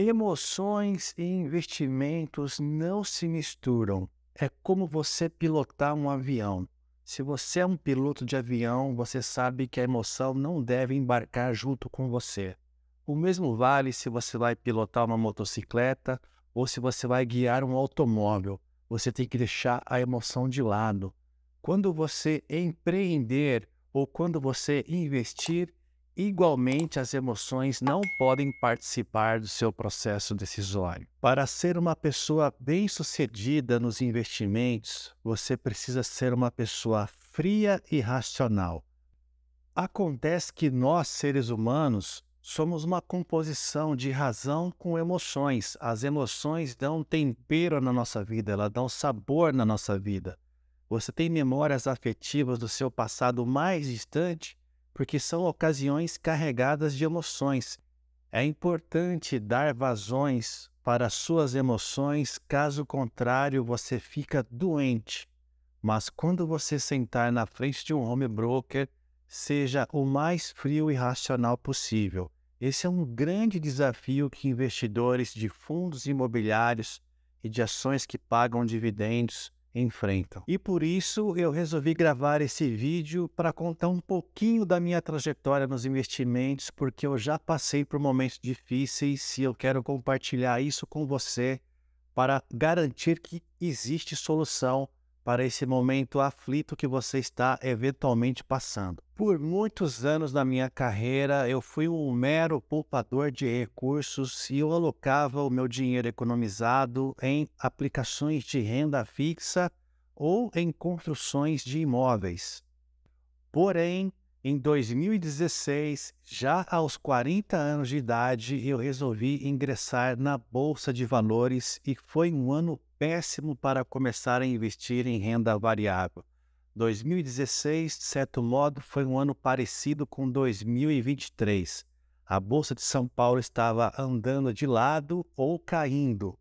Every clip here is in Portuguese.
Emoções e investimentos não se misturam. É como você pilotar um avião. Se você é um piloto de avião, você sabe que a emoção não deve embarcar junto com você. O mesmo vale se você vai pilotar uma motocicleta ou se você vai guiar um automóvel. Você tem que deixar a emoção de lado. Quando você empreender ou quando você investir, Igualmente, as emoções não podem participar do seu processo decisório. Para ser uma pessoa bem-sucedida nos investimentos, você precisa ser uma pessoa fria e racional. Acontece que nós, seres humanos, somos uma composição de razão com emoções. As emoções dão tempero na nossa vida, elas dão sabor na nossa vida. Você tem memórias afetivas do seu passado mais distante porque são ocasiões carregadas de emoções. É importante dar vazões para suas emoções, caso contrário, você fica doente. Mas quando você sentar na frente de um home broker, seja o mais frio e racional possível. Esse é um grande desafio que investidores de fundos imobiliários e de ações que pagam dividendos enfrentam. E por isso eu resolvi gravar esse vídeo para contar um pouquinho da minha trajetória nos investimentos, porque eu já passei por momentos difíceis e eu quero compartilhar isso com você para garantir que existe solução para esse momento aflito que você está eventualmente passando. Por muitos anos da minha carreira, eu fui um mero poupador de recursos e eu alocava o meu dinheiro economizado em aplicações de renda fixa ou em construções de imóveis. Porém, em 2016, já aos 40 anos de idade, eu resolvi ingressar na Bolsa de Valores e foi um ano péssimo para começar a investir em renda variável. 2016, de certo modo, foi um ano parecido com 2023. A Bolsa de São Paulo estava andando de lado ou caindo.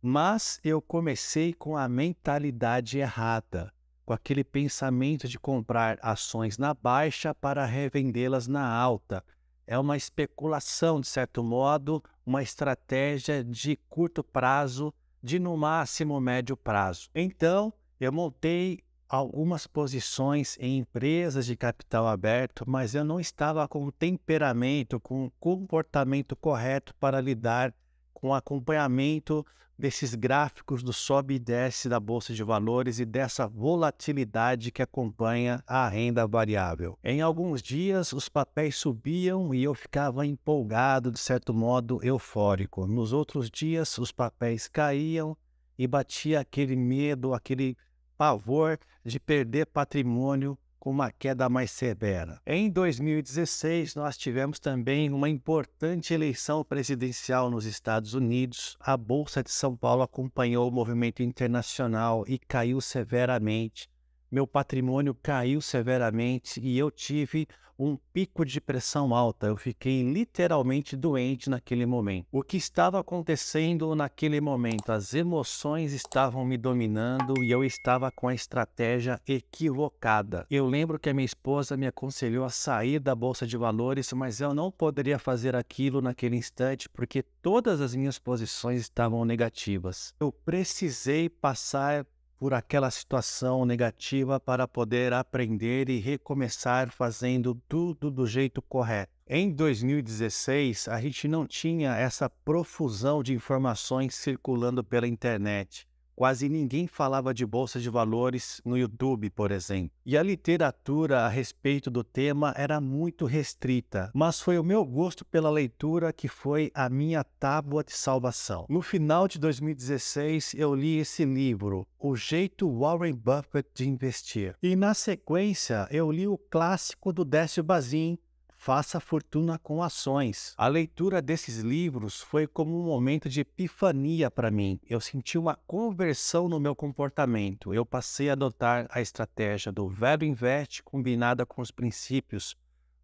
Mas eu comecei com a mentalidade errada, com aquele pensamento de comprar ações na baixa para revendê-las na alta. É uma especulação, de certo modo, uma estratégia de curto prazo de no máximo médio prazo. Então, eu montei algumas posições em empresas de capital aberto, mas eu não estava com o temperamento, com o comportamento correto para lidar com acompanhamento desses gráficos do sobe e desce da bolsa de valores e dessa volatilidade que acompanha a renda variável. Em alguns dias, os papéis subiam e eu ficava empolgado, de certo modo eufórico. Nos outros dias, os papéis caíam e batia aquele medo, aquele pavor de perder patrimônio com uma queda mais severa. Em 2016, nós tivemos também uma importante eleição presidencial nos Estados Unidos. A Bolsa de São Paulo acompanhou o movimento internacional e caiu severamente meu patrimônio caiu severamente e eu tive um pico de pressão alta. Eu fiquei literalmente doente naquele momento. O que estava acontecendo naquele momento? As emoções estavam me dominando e eu estava com a estratégia equivocada. Eu lembro que a minha esposa me aconselhou a sair da bolsa de valores, mas eu não poderia fazer aquilo naquele instante porque todas as minhas posições estavam negativas. Eu precisei passar por aquela situação negativa para poder aprender e recomeçar fazendo tudo do jeito correto. Em 2016, a gente não tinha essa profusão de informações circulando pela internet. Quase ninguém falava de bolsa de valores no YouTube, por exemplo. E a literatura a respeito do tema era muito restrita, mas foi o meu gosto pela leitura que foi a minha tábua de salvação. No final de 2016, eu li esse livro, O Jeito Warren Buffett de Investir. E na sequência, eu li o clássico do Décio Bazin, Faça Fortuna com Ações. A leitura desses livros foi como um momento de epifania para mim. Eu senti uma conversão no meu comportamento. Eu passei a adotar a estratégia do velho invest combinada com os princípios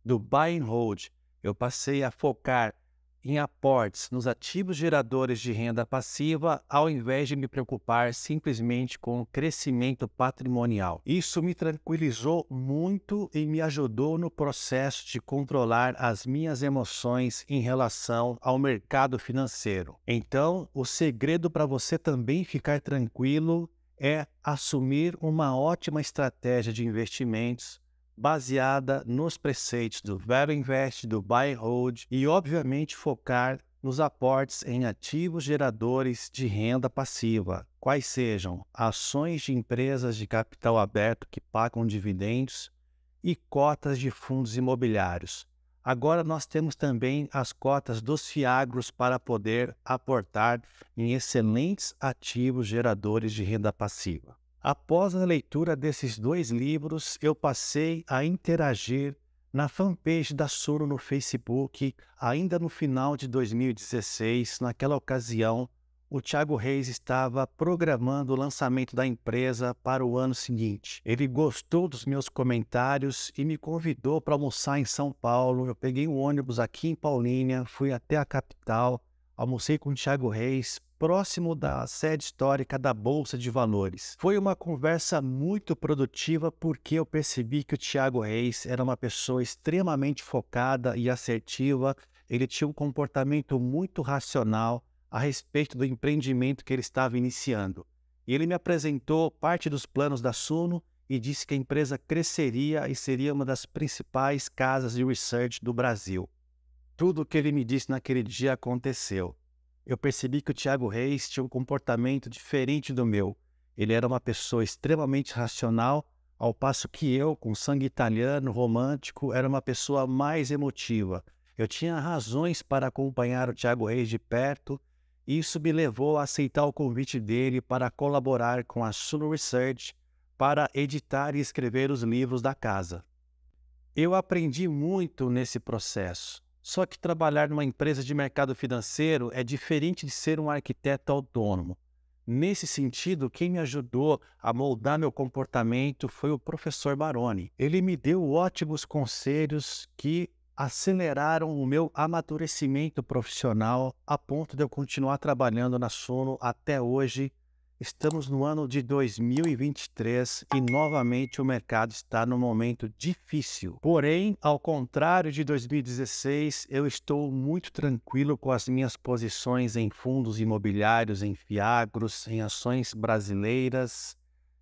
do buy and hold. Eu passei a focar em aportes nos ativos geradores de renda passiva, ao invés de me preocupar simplesmente com o crescimento patrimonial. Isso me tranquilizou muito e me ajudou no processo de controlar as minhas emoções em relação ao mercado financeiro. Então, o segredo para você também ficar tranquilo é assumir uma ótima estratégia de investimentos baseada nos preceitos do Value Invest, do Buy and Hold e, obviamente, focar nos aportes em ativos geradores de renda passiva, quais sejam ações de empresas de capital aberto que pagam dividendos e cotas de fundos imobiliários. Agora nós temos também as cotas dos fiagros para poder aportar em excelentes ativos geradores de renda passiva. Após a leitura desses dois livros, eu passei a interagir na fanpage da Soro no Facebook, ainda no final de 2016. Naquela ocasião, o Thiago Reis estava programando o lançamento da empresa para o ano seguinte. Ele gostou dos meus comentários e me convidou para almoçar em São Paulo. Eu peguei um ônibus aqui em Paulínia, fui até a capital, almocei com o Thiago Reis, próximo da sede histórica da Bolsa de Valores. Foi uma conversa muito produtiva porque eu percebi que o Tiago Reis era uma pessoa extremamente focada e assertiva, ele tinha um comportamento muito racional a respeito do empreendimento que ele estava iniciando. ele me apresentou parte dos planos da Suno e disse que a empresa cresceria e seria uma das principais casas de research do Brasil. Tudo o que ele me disse naquele dia aconteceu eu percebi que o Tiago Reis tinha um comportamento diferente do meu. Ele era uma pessoa extremamente racional, ao passo que eu, com sangue italiano, romântico, era uma pessoa mais emotiva. Eu tinha razões para acompanhar o Tiago Reis de perto, e isso me levou a aceitar o convite dele para colaborar com a Sun Research para editar e escrever os livros da casa. Eu aprendi muito nesse processo. Só que trabalhar numa empresa de mercado financeiro é diferente de ser um arquiteto autônomo. Nesse sentido, quem me ajudou a moldar meu comportamento foi o professor Baroni. Ele me deu ótimos conselhos que aceleraram o meu amadurecimento profissional a ponto de eu continuar trabalhando na Sono até hoje Estamos no ano de 2023 e novamente o mercado está num momento difícil. Porém, ao contrário de 2016, eu estou muito tranquilo com as minhas posições em fundos imobiliários, em fiagros, em ações brasileiras,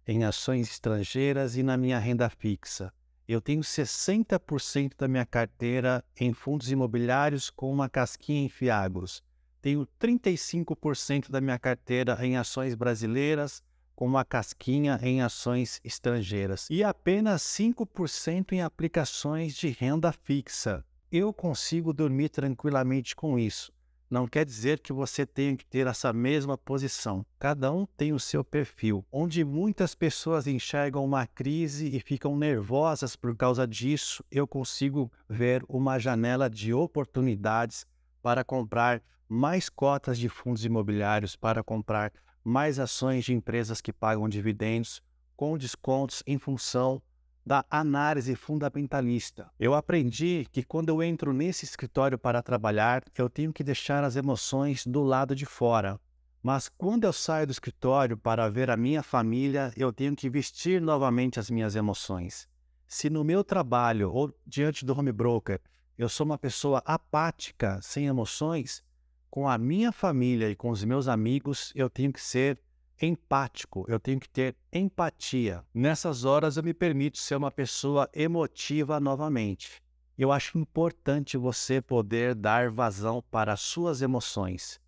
em ações estrangeiras e na minha renda fixa. Eu tenho 60% da minha carteira em fundos imobiliários com uma casquinha em fiagros. Tenho 35% da minha carteira em ações brasileiras, com uma casquinha em ações estrangeiras e apenas 5% em aplicações de renda fixa. Eu consigo dormir tranquilamente com isso. Não quer dizer que você tenha que ter essa mesma posição. Cada um tem o seu perfil. Onde muitas pessoas enxergam uma crise e ficam nervosas por causa disso, eu consigo ver uma janela de oportunidades para comprar mais cotas de fundos imobiliários, para comprar mais ações de empresas que pagam dividendos com descontos em função da análise fundamentalista. Eu aprendi que quando eu entro nesse escritório para trabalhar, eu tenho que deixar as emoções do lado de fora. Mas quando eu saio do escritório para ver a minha família, eu tenho que vestir novamente as minhas emoções. Se no meu trabalho ou diante do home broker eu sou uma pessoa apática, sem emoções, com a minha família e com os meus amigos, eu tenho que ser empático, eu tenho que ter empatia. Nessas horas eu me permito ser uma pessoa emotiva novamente. Eu acho importante você poder dar vazão para suas emoções.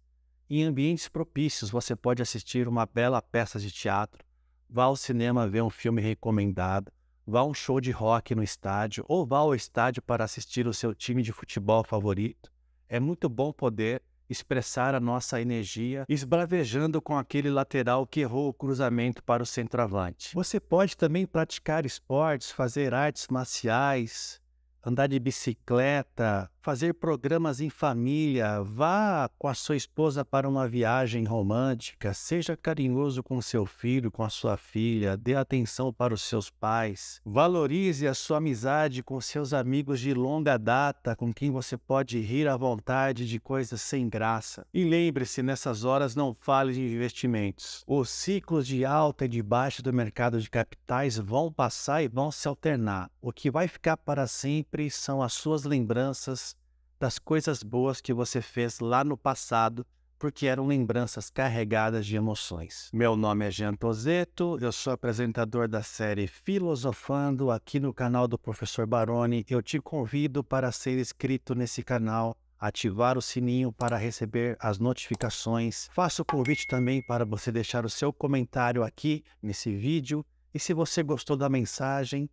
Em ambientes propícios, você pode assistir uma bela peça de teatro, vá ao cinema ver um filme recomendado, vá a um show de rock no estádio ou vá ao estádio para assistir o seu time de futebol favorito. É muito bom poder expressar a nossa energia esbravejando com aquele lateral que errou o cruzamento para o centroavante. Você pode também praticar esportes, fazer artes marciais, andar de bicicleta, fazer programas em família, vá com a sua esposa para uma viagem romântica, seja carinhoso com seu filho, com a sua filha, dê atenção para os seus pais, valorize a sua amizade com seus amigos de longa data, com quem você pode rir à vontade de coisas sem graça. E lembre-se, nessas horas não fale de investimentos. Os ciclos de alta e de baixa do mercado de capitais vão passar e vão se alternar. O que vai ficar para sempre sempre são as suas lembranças das coisas boas que você fez lá no passado, porque eram lembranças carregadas de emoções. Meu nome é Jean Tozeto, eu sou apresentador da série Filosofando aqui no canal do Professor Baroni. Eu te convido para ser inscrito nesse canal ativar o sininho para receber as notificações. Faço o convite também para você deixar o seu comentário aqui nesse vídeo. E se você gostou da mensagem,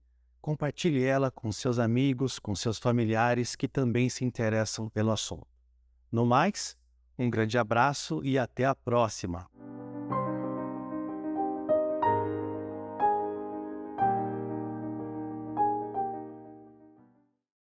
compartilhe ela com seus amigos, com seus familiares que também se interessam pelo assunto. No mais, um grande abraço e até a próxima!